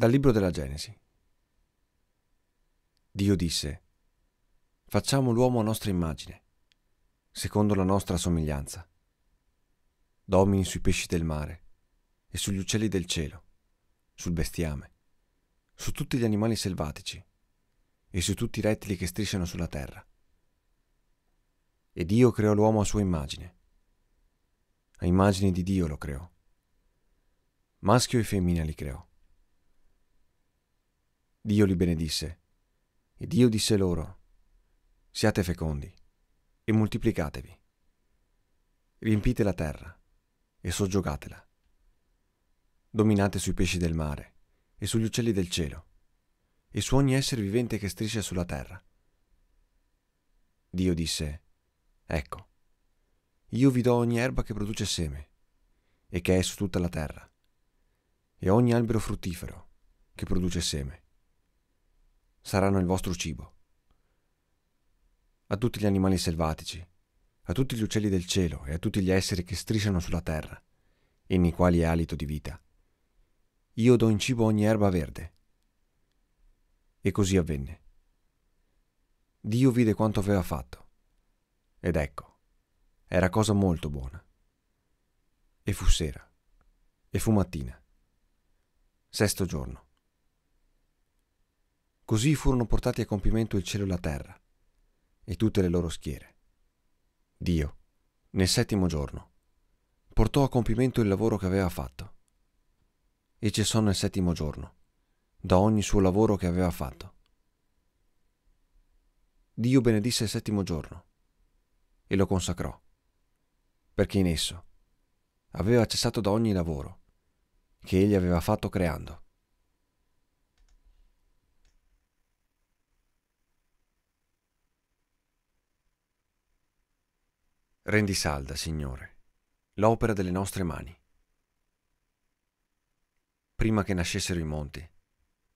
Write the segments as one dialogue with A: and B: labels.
A: Dal libro della Genesi. Dio disse, facciamo l'uomo a nostra immagine, secondo la nostra somiglianza. Domini sui pesci del mare e sugli uccelli del cielo, sul bestiame, su tutti gli animali selvatici e su tutti i rettili che strisciano sulla terra. E Dio creò l'uomo a sua immagine. A immagine di Dio lo creò. Maschio e femmina li creò. Dio li benedisse. E Dio disse loro, siate fecondi e moltiplicatevi. Riempite la terra e soggiogatela. Dominate sui pesci del mare e sugli uccelli del cielo e su ogni essere vivente che striscia sulla terra. Dio disse, ecco, io vi do ogni erba che produce seme e che è su tutta la terra e ogni albero fruttifero che produce seme saranno il vostro cibo. A tutti gli animali selvatici, a tutti gli uccelli del cielo e a tutti gli esseri che strisciano sulla terra, e nei quali è alito di vita, io do in cibo ogni erba verde. E così avvenne. Dio vide quanto aveva fatto, ed ecco, era cosa molto buona. E fu sera, e fu mattina, sesto giorno. Così furono portati a compimento il cielo e la terra, e tutte le loro schiere. Dio, nel settimo giorno, portò a compimento il lavoro che aveva fatto. E cessò nel settimo giorno, da ogni suo lavoro che aveva fatto. Dio benedisse il settimo giorno e lo consacrò, perché in esso aveva cessato da ogni lavoro che egli aveva fatto creando. Rendi salda, Signore, l'opera delle nostre mani. Prima che nascessero i monti,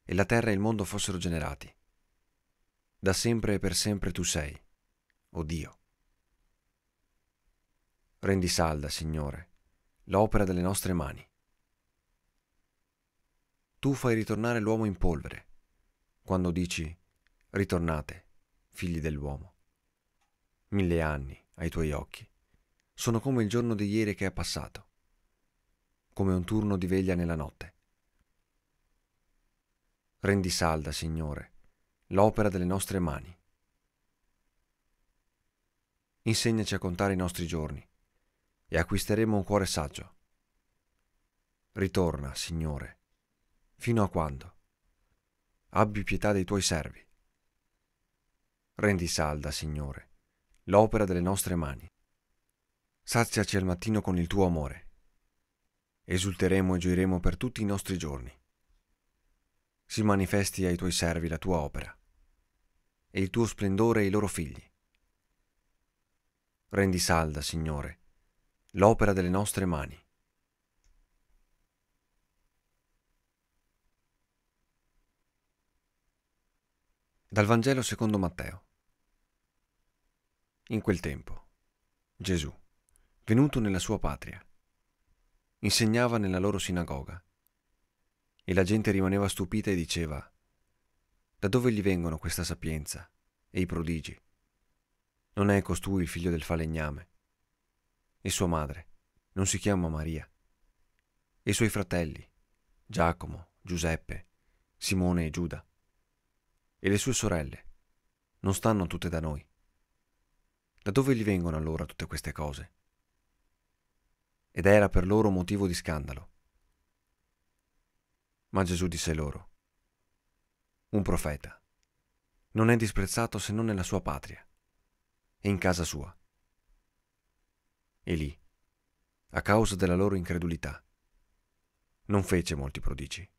A: e la terra e il mondo fossero generati, da sempre e per sempre tu sei, o oh Dio. Rendi salda, Signore, l'opera delle nostre mani. Tu fai ritornare l'uomo in polvere, quando dici, ritornate, figli dell'uomo. Mille anni, ai tuoi occhi. Sono come il giorno di ieri che è passato, come un turno di veglia nella notte. Rendi salda, Signore, l'opera delle nostre mani. Insegnaci a contare i nostri giorni e acquisteremo un cuore saggio. Ritorna, Signore, fino a quando? Abbi pietà dei tuoi servi. Rendi salda, Signore, l'opera delle nostre mani. Saziaci al mattino con il tuo amore. Esulteremo e gioiremo per tutti i nostri giorni. Si manifesti ai tuoi servi la tua opera e il tuo splendore ai loro figli. Rendi salda, Signore, l'opera delle nostre mani. Dal Vangelo secondo Matteo. In quel tempo, Gesù, venuto nella sua patria, insegnava nella loro sinagoga e la gente rimaneva stupita e diceva, da dove gli vengono questa sapienza e i prodigi? Non è costui il figlio del falegname? E sua madre non si chiama Maria? E i suoi fratelli, Giacomo, Giuseppe, Simone e Giuda? E le sue sorelle non stanno tutte da noi? Da dove gli vengono allora tutte queste cose? Ed era per loro motivo di scandalo. Ma Gesù disse loro, un profeta non è disprezzato se non nella sua patria e in casa sua. E lì, a causa della loro incredulità, non fece molti prodigi.